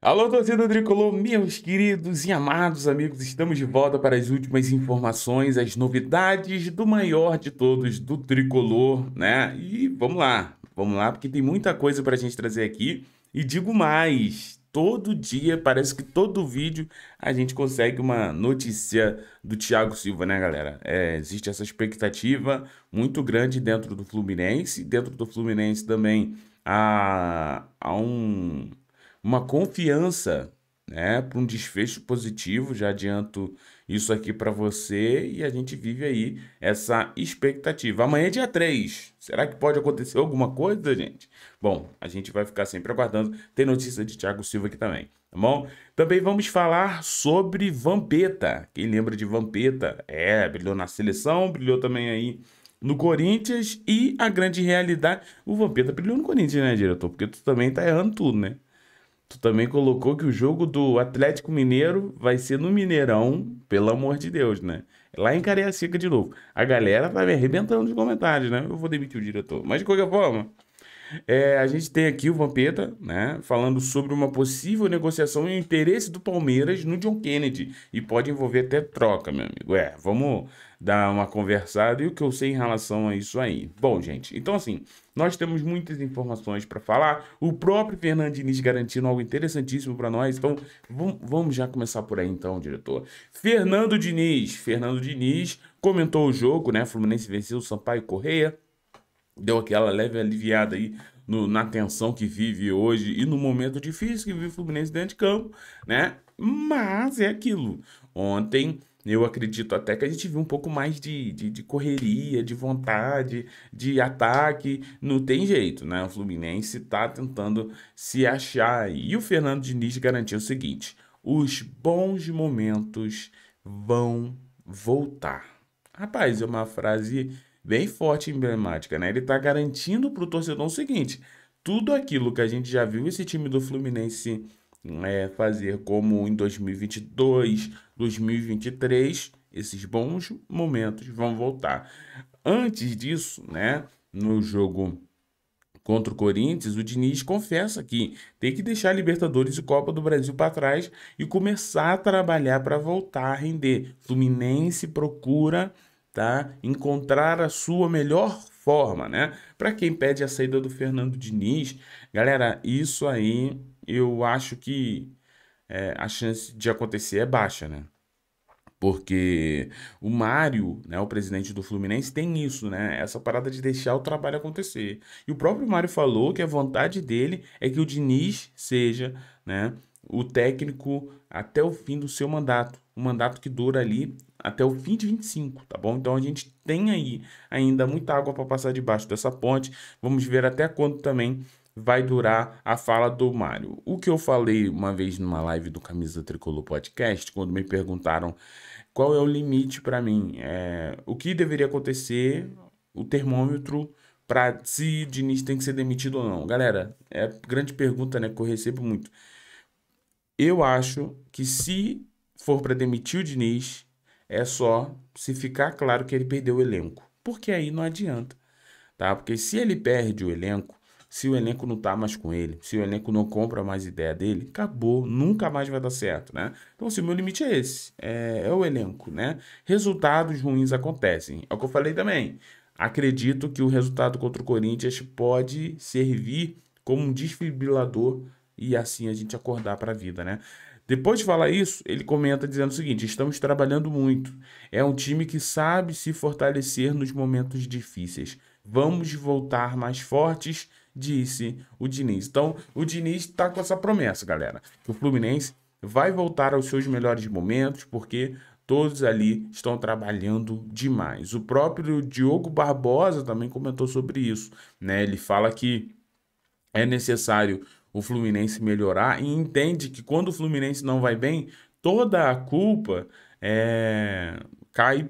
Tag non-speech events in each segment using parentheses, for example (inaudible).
Alô, torcida tricolor, meus queridos e amados amigos, estamos de volta para as últimas informações, as novidades do maior de todos do tricolor, né? E vamos lá, vamos lá, porque tem muita coisa para a gente trazer aqui. E digo mais, todo dia, parece que todo vídeo a gente consegue uma notícia do Thiago Silva, né, galera? É, existe essa expectativa muito grande dentro do Fluminense, dentro do Fluminense também há, há um, uma confiança né, para um desfecho positivo. Já adianto isso aqui para você e a gente vive aí essa expectativa. Amanhã é dia 3. Será que pode acontecer alguma coisa, gente? Bom, a gente vai ficar sempre aguardando. Tem notícia de Thiago Silva aqui também, tá bom? Também vamos falar sobre Vampeta. Quem lembra de Vampeta? É, brilhou na seleção, brilhou também aí no Corinthians e a grande realidade. O Vampeta brilhou no Corinthians, né, diretor? Porque tu também tá errando tudo, né? Tu também colocou que o jogo do Atlético Mineiro vai ser no Mineirão, pelo amor de Deus, né? Lá em Cariacica de novo. A galera tá me arrebentando nos comentários, né? Eu vou demitir o diretor. Mas de qualquer forma. É, a gente tem aqui o Vampeta, né, falando sobre uma possível negociação e o interesse do Palmeiras no John Kennedy. E pode envolver até troca, meu amigo. É, vamos dar uma conversada e o que eu sei em relação a isso aí. Bom, gente, então assim, nós temos muitas informações para falar. O próprio Fernando Diniz garantindo algo interessantíssimo para nós. Então, vamos já começar por aí então, diretor. Fernando Diniz, Fernando Diniz comentou o jogo, né? Fluminense venceu o Sampaio Correia deu aquela leve aliviada aí no, na tensão que vive hoje e no momento difícil que vive o Fluminense dentro de campo, né? Mas é aquilo. Ontem eu acredito até que a gente viu um pouco mais de, de, de correria, de vontade, de ataque. Não tem jeito, né? O Fluminense tá tentando se achar. E o Fernando Diniz garantiu o seguinte: os bons momentos vão voltar. Rapaz, é uma frase bem forte e emblemática, né? Ele está garantindo para o torcedor o seguinte: tudo aquilo que a gente já viu esse time do Fluminense é, fazer, como em 2022, 2023, esses bons momentos vão voltar. Antes disso, né? No jogo contra o Corinthians, o Diniz confessa que tem que deixar Libertadores e Copa do Brasil para trás e começar a trabalhar para voltar a render. Fluminense procura tá? Encontrar a sua melhor forma, né? Para quem pede a saída do Fernando Diniz, galera, isso aí eu acho que é, a chance de acontecer é baixa, né? Porque o Mário, né, o presidente do Fluminense, tem isso, né? Essa parada de deixar o trabalho acontecer. E o próprio Mário falou que a vontade dele é que o Diniz seja né, o técnico até o fim do seu mandato um mandato que dura ali até o fim de 25, tá bom? Então a gente tem aí ainda muita água para passar debaixo dessa ponte. Vamos ver até quando também vai durar a fala do Mário. O que eu falei uma vez numa live do Camisa Tricolor Podcast, quando me perguntaram qual é o limite para mim, é, o que deveria acontecer, o termômetro para se Diniz tem que ser demitido ou não. Galera, é grande pergunta, né, que eu recebo muito. Eu acho que se for para demitir o Diniz, é só se ficar claro que ele perdeu o elenco. Porque aí não adianta, tá? Porque se ele perde o elenco, se o elenco não tá mais com ele, se o elenco não compra mais ideia dele, acabou, nunca mais vai dar certo, né? Então, assim, o meu limite é esse, é, é o elenco, né? Resultados ruins acontecem, é o que eu falei também. Acredito que o resultado contra o Corinthians pode servir como um desfibrilador e assim a gente acordar para a vida, né? Depois de falar isso, ele comenta dizendo o seguinte: estamos trabalhando muito. É um time que sabe se fortalecer nos momentos difíceis. Vamos voltar mais fortes, disse o Diniz. Então, o Diniz está com essa promessa, galera, que o Fluminense vai voltar aos seus melhores momentos, porque todos ali estão trabalhando demais. O próprio Diogo Barbosa também comentou sobre isso, né? Ele fala que é necessário o Fluminense melhorar e entende que quando o Fluminense não vai bem, toda a culpa é, cai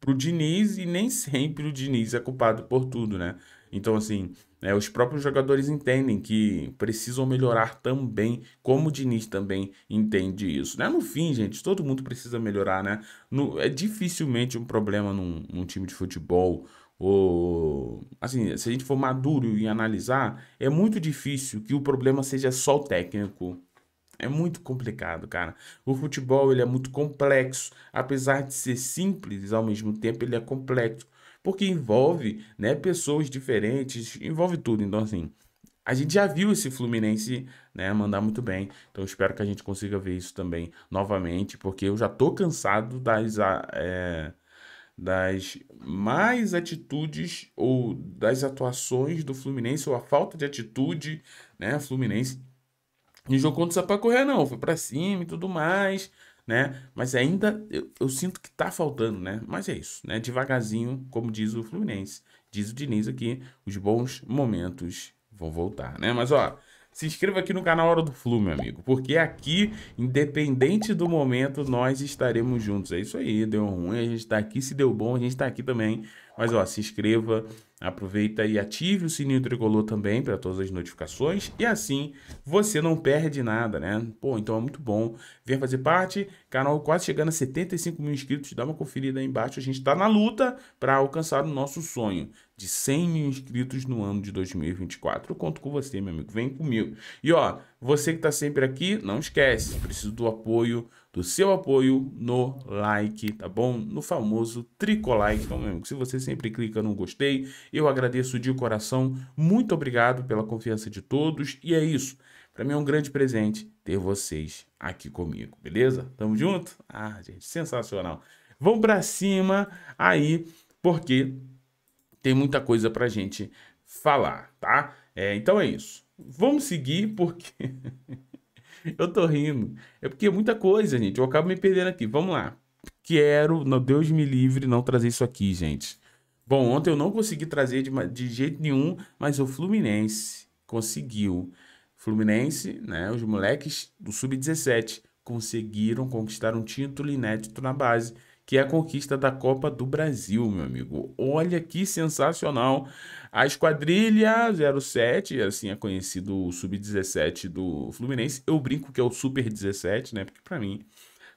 pro Diniz e nem sempre o Diniz é culpado por tudo, né? Então, assim, né? Os próprios jogadores entendem que precisam melhorar também, como o Diniz também entende isso. Né? No fim, gente, todo mundo precisa melhorar. Né? No, é dificilmente um problema num, num time de futebol ou assim, se a gente for maduro e analisar, é muito difícil que o problema seja só o técnico. É muito complicado, cara. O futebol ele é muito complexo, apesar de ser simples, ao mesmo tempo ele é complexo porque envolve né, pessoas diferentes, envolve tudo. Então, assim, a gente já viu esse Fluminense né, mandar muito bem, então espero que a gente consiga ver isso também novamente, porque eu já tô cansado das, ah, é, das mais atitudes ou das atuações do Fluminense, ou a falta de atitude, né, Fluminense. Não jogou contra o sapaco correr, não. Foi para cima e tudo mais né? Mas ainda eu, eu sinto que tá faltando, né? Mas é isso, né? Devagarzinho, como diz o Fluminense, diz o Diniz aqui, os bons momentos vão voltar, né? Mas ó, se inscreva aqui no canal Hora do Flu, meu amigo, porque aqui, independente do momento, nós estaremos juntos. É isso aí, deu ruim, a gente tá aqui, se deu bom, a gente tá aqui também mas ó, se inscreva, aproveita e ative o sininho tricolor também para todas as notificações e assim você não perde nada, né? Pô, então é muito bom vem fazer parte. Canal quase chegando a 75 mil inscritos, dá uma conferida aí embaixo. A gente está na luta para alcançar o nosso sonho de 100 mil inscritos no ano de 2024. Eu conto com você, meu amigo. Vem comigo. E ó, você que está sempre aqui, não esquece, preciso do apoio, do seu apoio no like, tá bom? No famoso tricolike. Então, mesmo. se você sempre clica no gostei, eu agradeço de coração. Muito obrigado pela confiança de todos. E é isso. Para mim é um grande presente ter vocês aqui comigo, beleza? Tamo junto? Ah, gente, sensacional. Vamos para cima aí, porque tem muita coisa para gente falar, tá? É, então é isso vamos seguir, porque (laughs) eu tô rindo. É porque é muita coisa, gente. Eu acabo me perdendo aqui. Vamos lá. Quero, no Deus me livre, não trazer isso aqui, gente. Bom, ontem eu não consegui trazer de, de jeito nenhum, mas o Fluminense conseguiu. Fluminense, né? Os moleques do Sub-17 conseguiram conquistar um título inédito na base que é a conquista da Copa do Brasil, meu amigo. Olha que sensacional! A Esquadrilha 07, assim é conhecido o Sub-17 do Fluminense. Eu brinco que é o Super 17, né? Porque para mim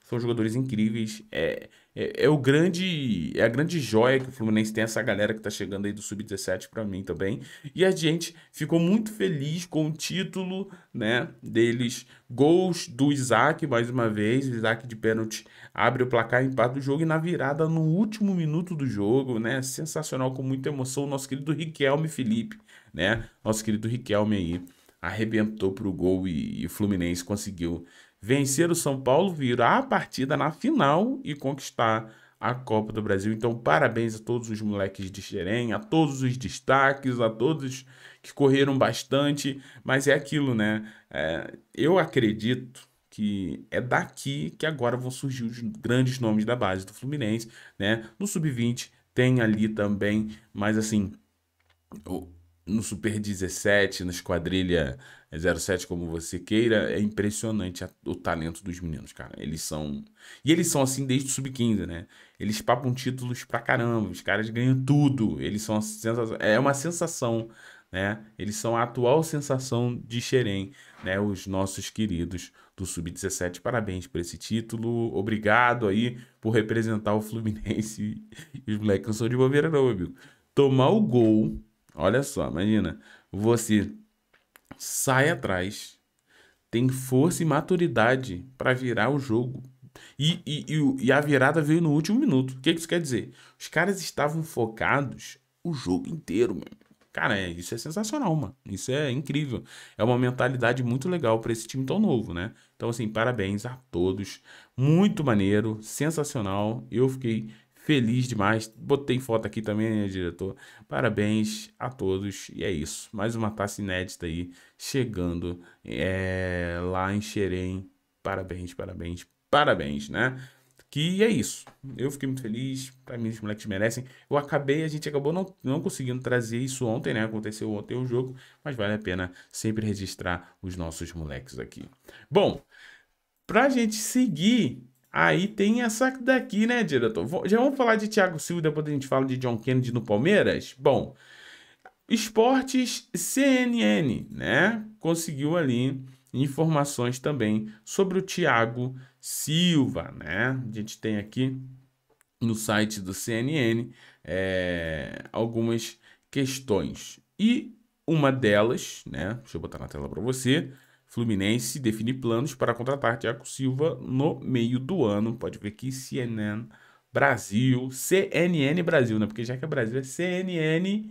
são jogadores incríveis. É, é, é, o grande é a grande joia que o Fluminense tem essa galera que tá chegando aí do sub-17 para mim também. E a gente ficou muito feliz com o título, né, deles. Gols do Isaac mais uma vez, o Isaac de pênalti abre o placar empata o jogo e na virada no último minuto do jogo, né? Sensacional com muita emoção o nosso querido Riquelme Felipe, né? Nosso querido Riquelme aí arrebentou pro gol e, e o Fluminense conseguiu vencer o São Paulo, virar a partida na final e conquistar a Copa do Brasil. Então, parabéns a todos os moleques de Xerém, a todos os destaques, a todos que correram bastante. Mas é aquilo, né? É, eu acredito que é daqui que agora vão surgir os grandes nomes da base do Fluminense, né? No sub-20 tem ali também, mas assim, no Super 17, na Esquadrilha 07, como você queira, é impressionante a, o talento dos meninos, cara. Eles são. E eles são assim desde o Sub-15, né? Eles papam títulos pra caramba, os caras ganham tudo. Eles são. é uma sensação, né? Eles são a atual sensação de Xerém, né? Os nossos queridos do Sub-17. Parabéns por esse título. Obrigado aí por representar o Fluminense. (laughs) E os moleques não são de bobeira, não, amigo. Tomar o gol Olha só, imagina. Você sai atrás, tem força e maturidade para virar o jogo. E, e, e, e, a virada veio no último minuto. O que, que isso quer dizer? Os caras estavam focados o jogo inteiro, mano. Cara, é, isso é sensacional, mano. Isso é incrível. É uma mentalidade muito legal para esse time tão novo, né? Então, assim, parabéns a todos. Muito maneiro, sensacional. Eu fiquei Feliz demais. Botei foto aqui também, né, diretor? Parabéns a todos. E é isso. Mais uma taça inédita aí chegando é, lá em Xerém. Parabéns, parabéns, parabéns, né? Que é isso. Eu fiquei muito feliz. Pra mim, os moleques merecem. Eu acabei, a gente acabou não, não conseguindo trazer isso ontem, né? Aconteceu ontem o jogo, mas vale a pena sempre registrar os nossos moleques aqui. Bom, pra gente seguir Aí tem essa daqui, né, diretor? Já vamos falar de Thiago Silva, depois a gente fala de John Kennedy no Palmeiras? Bom, Esportes CNN, né? Conseguiu ali informações também sobre o Thiago Silva, né? A gente tem aqui no site do CNN é, algumas questões. E uma delas, né? Deixa eu botar na tela para você. Fluminense define planos para contratar Thiago Silva no meio do ano. Pode ver aqui, CNN Brasil, CNN Brasil, né? Porque já que é Brasil, é CNN.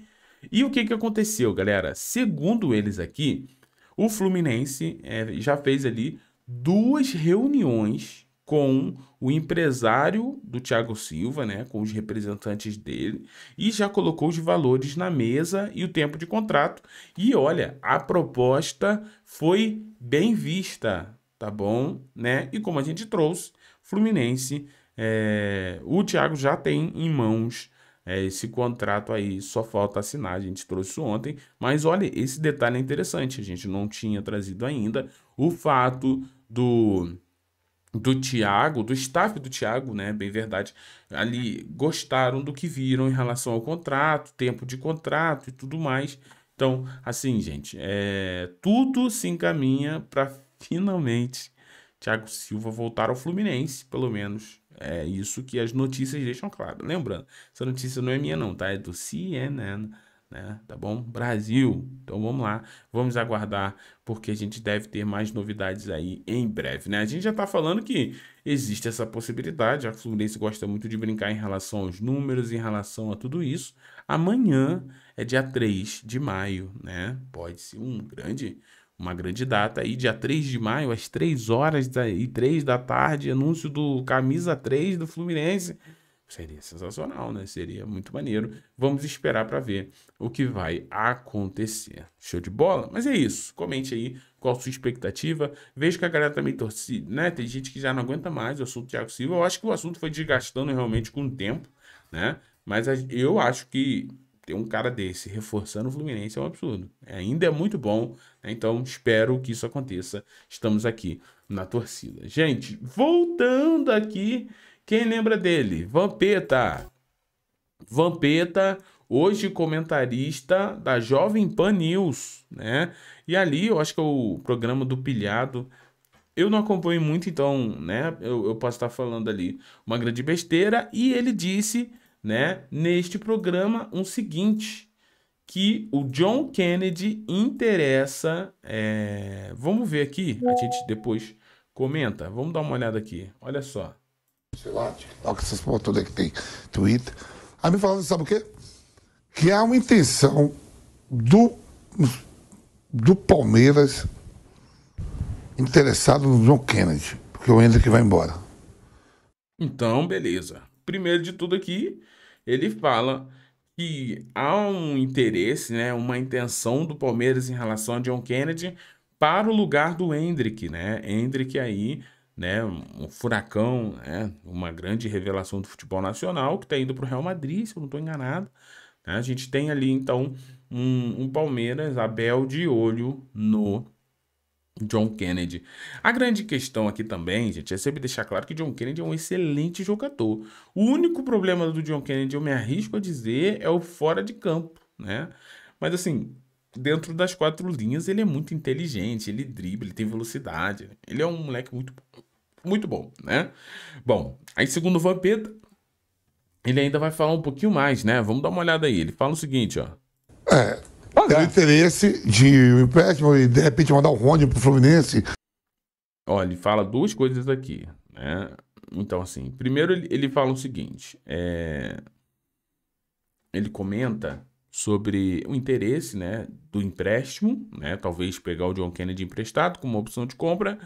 E o que, que aconteceu, galera? Segundo eles aqui, o Fluminense é, já fez ali duas reuniões com o empresário do Thiago Silva, né, com os representantes dele, e já colocou os valores na mesa e o tempo de contrato. E olha, a proposta foi bem vista, tá bom, né? E como a gente trouxe, Fluminense, é, o Thiago já tem em mãos é, esse contrato aí, só falta assinar. A gente trouxe isso ontem, mas olha, esse detalhe é interessante. A gente não tinha trazido ainda o fato do do Tiago, do staff do Tiago, né, bem verdade, ali gostaram do que viram em relação ao contrato, tempo de contrato e tudo mais. Então, assim, gente, é, tudo se encaminha para finalmente Thiago Silva voltar ao Fluminense, pelo menos é isso que as notícias deixam claro. Lembrando, essa notícia não é minha não, tá? É do CNN né? Tá bom? Brasil. Então vamos lá, vamos aguardar porque a gente deve ter mais novidades aí em breve, né? A gente já tá falando que existe essa possibilidade, a Fluminense gosta muito de brincar em relação aos números, em relação a tudo isso. Amanhã é dia 3 de maio, né? Pode ser um grande uma grande data aí, dia 3 de maio, às 3 horas e 3 da tarde, anúncio do camisa 3 do Fluminense. Seria sensacional, né? Seria muito maneiro. Vamos esperar para ver o que vai acontecer. Show de bola? Mas é isso. Comente aí qual a sua expectativa. Vejo que a galera também torce, né? Tem gente que já não aguenta mais o assunto do Thiago Silva. Eu acho que o assunto foi desgastando realmente com o tempo, né? Mas eu acho que ter um cara desse reforçando o Fluminense é um absurdo. É, ainda é muito bom, né? então espero que isso aconteça. Estamos aqui na torcida. Gente, voltando aqui quem lembra dele? Vampeta. Vampeta, hoje comentarista da Jovem Pan News, né? E ali, eu acho que é o programa do Pilhado. Eu não acompanho muito, então, né? Eu, eu posso estar falando ali uma grande besteira. E ele disse, né? Neste programa, o um seguinte que o John Kennedy interessa. É... Vamos ver aqui, a gente depois comenta. Vamos dar uma olhada aqui. Olha só sei lá, TikTok, essas porra toda que tem, Twitter. Aí me falaram, sabe o quê? Que há uma intenção do, do Palmeiras interessado no John Kennedy, porque o Hendrick vai embora. Então, beleza. Primeiro de tudo aqui, ele fala que há um interesse, né, uma intenção do Palmeiras em relação a John Kennedy para o lugar do Hendrick, né? Hendrick aí né, um furacão, né, uma grande revelação do futebol nacional que está indo para o Real Madrid, se eu não estou enganado. Né? A gente tem ali então um, um Palmeiras, Abel de olho no John Kennedy. A grande questão aqui também, gente, é sempre deixar claro que John Kennedy é um excelente jogador. O único problema do John Kennedy, eu me arrisco a dizer, é o fora de campo, né? Mas assim, dentro das quatro linhas, ele é muito inteligente, ele dribla, ele tem velocidade. Né? Ele é um moleque muito, muito bom, né? Bom, aí segundo o Vampeta, ele ainda vai falar um pouquinho mais, né? Vamos dar uma olhada aí. Ele fala o seguinte, ó. É, pagar. Tá. o interesse de um empréstimo e de repente mandar o Rony pro Fluminense. Olha, ele fala duas coisas aqui, né? Então, assim, primeiro ele, ele fala o seguinte, é... ele comenta sobre o interesse né, do empréstimo, né, talvez pegar o John Kennedy emprestado como opção de compra,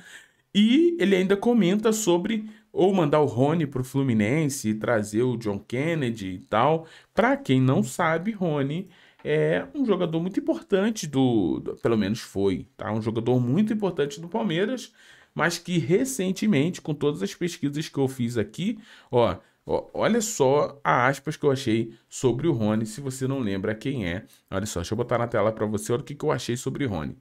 e ele ainda comenta sobre ou mandar o Rony para o Fluminense e trazer o John Kennedy e tal. Para quem não sabe, Rony é um jogador muito importante do, do, pelo menos foi, tá? Um jogador muito importante do Palmeiras, mas que recentemente, com todas as pesquisas que eu fiz aqui, ó, Olha só a aspas que eu achei sobre o Rony, se você não lembra quem é. Olha só, deixa eu botar na tela para você olha o que, que eu achei sobre o Rony.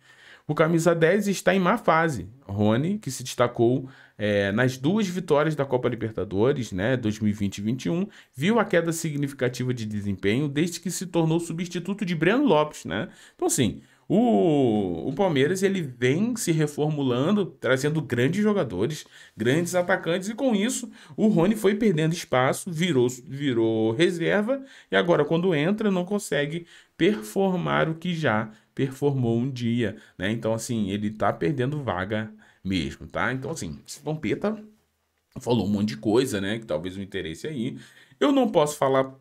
O camisa 10 está em má fase. Rony, que se destacou é, nas duas vitórias da Copa Libertadores, né, 2020 e 2021, viu a queda significativa de desempenho desde que se tornou substituto de Breno Lopes, né? Então, assim, o, o Palmeiras ele vem se reformulando, trazendo grandes jogadores, grandes atacantes, e com isso o Rony foi perdendo espaço, virou, virou reserva, e agora quando entra não consegue performar o que já performou um dia. Né? Então, assim, ele tá perdendo vaga mesmo, tá? Então, assim, esse Pompeta falou um monte de coisa, né? Que talvez o um interesse aí. Eu não posso falar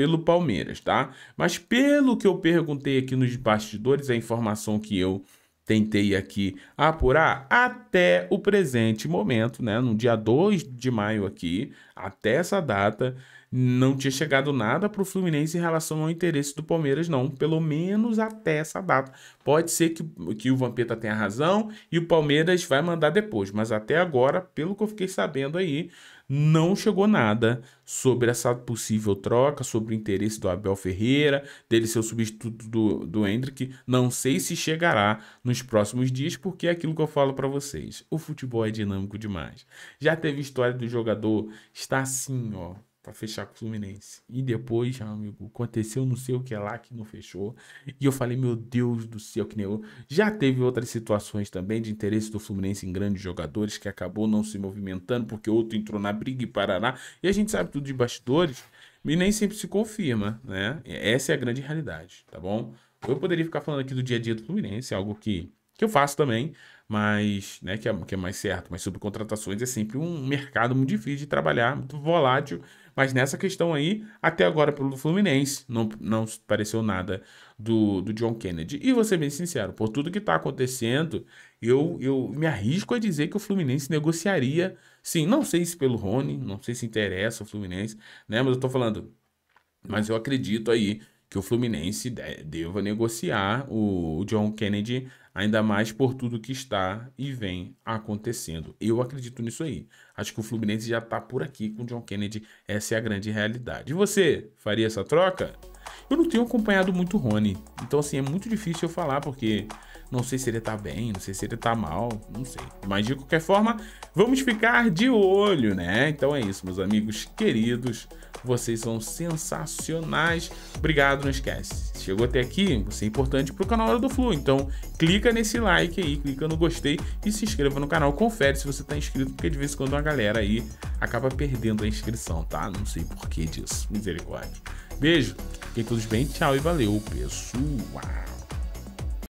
pelo Palmeiras, tá? Mas pelo que eu perguntei aqui nos bastidores, a informação que eu tentei aqui apurar até o presente momento, né? No dia 2 de maio aqui, até essa data, não tinha chegado nada para o Fluminense em relação ao interesse do Palmeiras, não. Pelo menos até essa data. Pode ser que, que o Vampeta tenha razão e o Palmeiras vai mandar depois, mas até agora, pelo que eu fiquei sabendo aí, não chegou nada sobre essa possível troca, sobre o interesse do Abel Ferreira, dele ser o substituto do, do Hendrick. Não sei se chegará nos próximos dias, porque é aquilo que eu falo para vocês. O futebol é dinâmico demais. Já teve história do jogador estar assim, ó, para fechar com o Fluminense. E depois, amigo, aconteceu não sei o que lá que não fechou. E eu falei, meu Deus do céu, que nem eu. Já teve outras situações também de interesse do Fluminense em grandes jogadores que acabou não se movimentando porque outro entrou na briga e parará. E a gente sabe tudo de bastidores e nem sempre se confirma, né? Essa é a grande realidade, tá bom? Eu poderia ficar falando aqui do dia a dia do Fluminense, algo que, que eu faço também, mas né, que é, que é mais certo. Mas sobre contratações é sempre um mercado muito difícil de trabalhar, muito volátil mas nessa questão aí, até agora pelo Fluminense, não, não pareceu nada do, do John Kennedy. E vou ser bem sincero, por tudo que está acontecendo, eu, eu me arrisco a dizer que o Fluminense negociaria, sim, não sei se pelo Rony, não sei se interessa o Fluminense, né? Mas eu estou falando, mas eu acredito aí que o Fluminense deva negociar o John Kennedy ainda mais por tudo que está e vem acontecendo. Eu acredito nisso aí. Acho que o Fluminense já está por aqui com o John Kennedy. Essa é a grande realidade. E você faria essa troca? Eu não tenho acompanhado muito o Rony. Então, assim, é muito difícil eu falar, porque não sei se ele tá bem, não sei se ele tá mal, não sei. Mas de qualquer forma, vamos ficar de olho, né? Então é isso, meus amigos queridos. Vocês são sensacionais. Obrigado, não esquece. chegou até aqui, você é importante pro canal Hora do Flu. Então, clica nesse like aí, clica no gostei e se inscreva no canal. Confere se você tá inscrito, porque de vez em quando a galera aí acaba perdendo a inscrição, tá? Não sei por que disso. Misericórdia. Beijo, fiquem todos bem, tchau e valeu, pessoal.